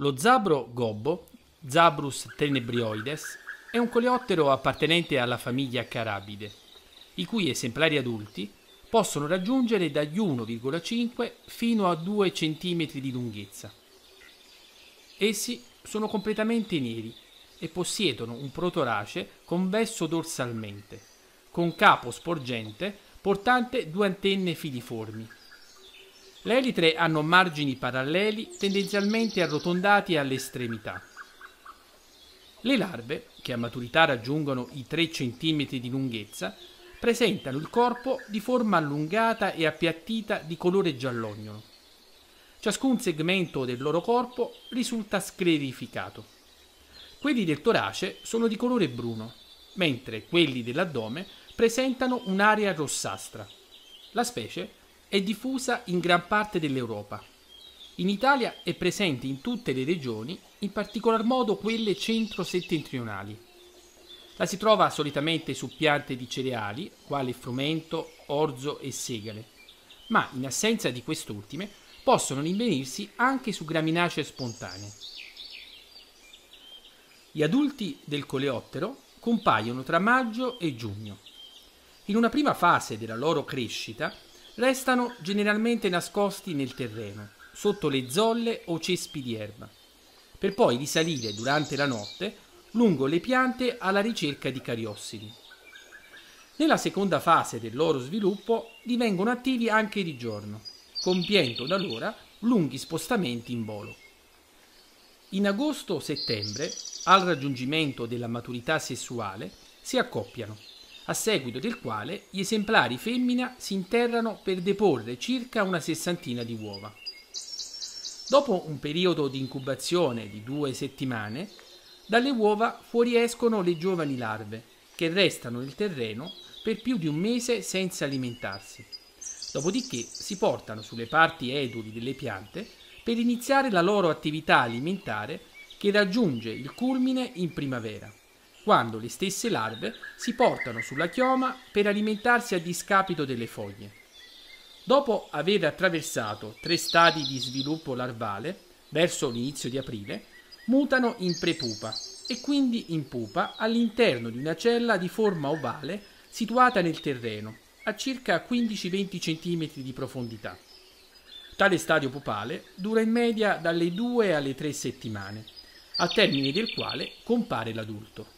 Lo zabro gobbo, Zabrus tenebrioides, è un coleottero appartenente alla famiglia Carabide, i cui esemplari adulti possono raggiungere dagli 1,5 fino a 2 cm di lunghezza. Essi sono completamente neri e possiedono un protorace convesso dorsalmente, con capo sporgente portante due antenne filiformi. Le elitre hanno margini paralleli tendenzialmente arrotondati alle estremità. Le larve, che a maturità raggiungono i 3 cm di lunghezza, presentano il corpo di forma allungata e appiattita di colore giallognolo. Ciascun segmento del loro corpo risulta sclerificato. Quelli del torace sono di colore bruno, mentre quelli dell'addome presentano un'area rossastra. La specie è diffusa in gran parte dell'Europa. In Italia è presente in tutte le regioni, in particolar modo quelle centro-settentrionali. La si trova solitamente su piante di cereali, quali frumento, orzo e segale, ma in assenza di quest'ultime possono rinvenirsi anche su graminacee spontanee. Gli adulti del coleottero compaiono tra maggio e giugno. In una prima fase della loro crescita Restano generalmente nascosti nel terreno, sotto le zolle o cespi di erba, per poi risalire durante la notte lungo le piante alla ricerca di cariossidi. Nella seconda fase del loro sviluppo divengono attivi anche di giorno, compiendo da allora lunghi spostamenti in volo. In agosto-settembre, al raggiungimento della maturità sessuale, si accoppiano a seguito del quale gli esemplari femmina si interrano per deporre circa una sessantina di uova. Dopo un periodo di incubazione di due settimane, dalle uova fuoriescono le giovani larve, che restano nel terreno per più di un mese senza alimentarsi. Dopodiché si portano sulle parti eduli delle piante per iniziare la loro attività alimentare che raggiunge il culmine in primavera quando le stesse larve si portano sulla chioma per alimentarsi a discapito delle foglie. Dopo aver attraversato tre stadi di sviluppo larvale, verso l'inizio di aprile, mutano in prepupa e quindi in pupa all'interno di una cella di forma ovale situata nel terreno, a circa 15-20 cm di profondità. Tale stadio pupale dura in media dalle 2 alle 3 settimane, al termine del quale compare l'adulto.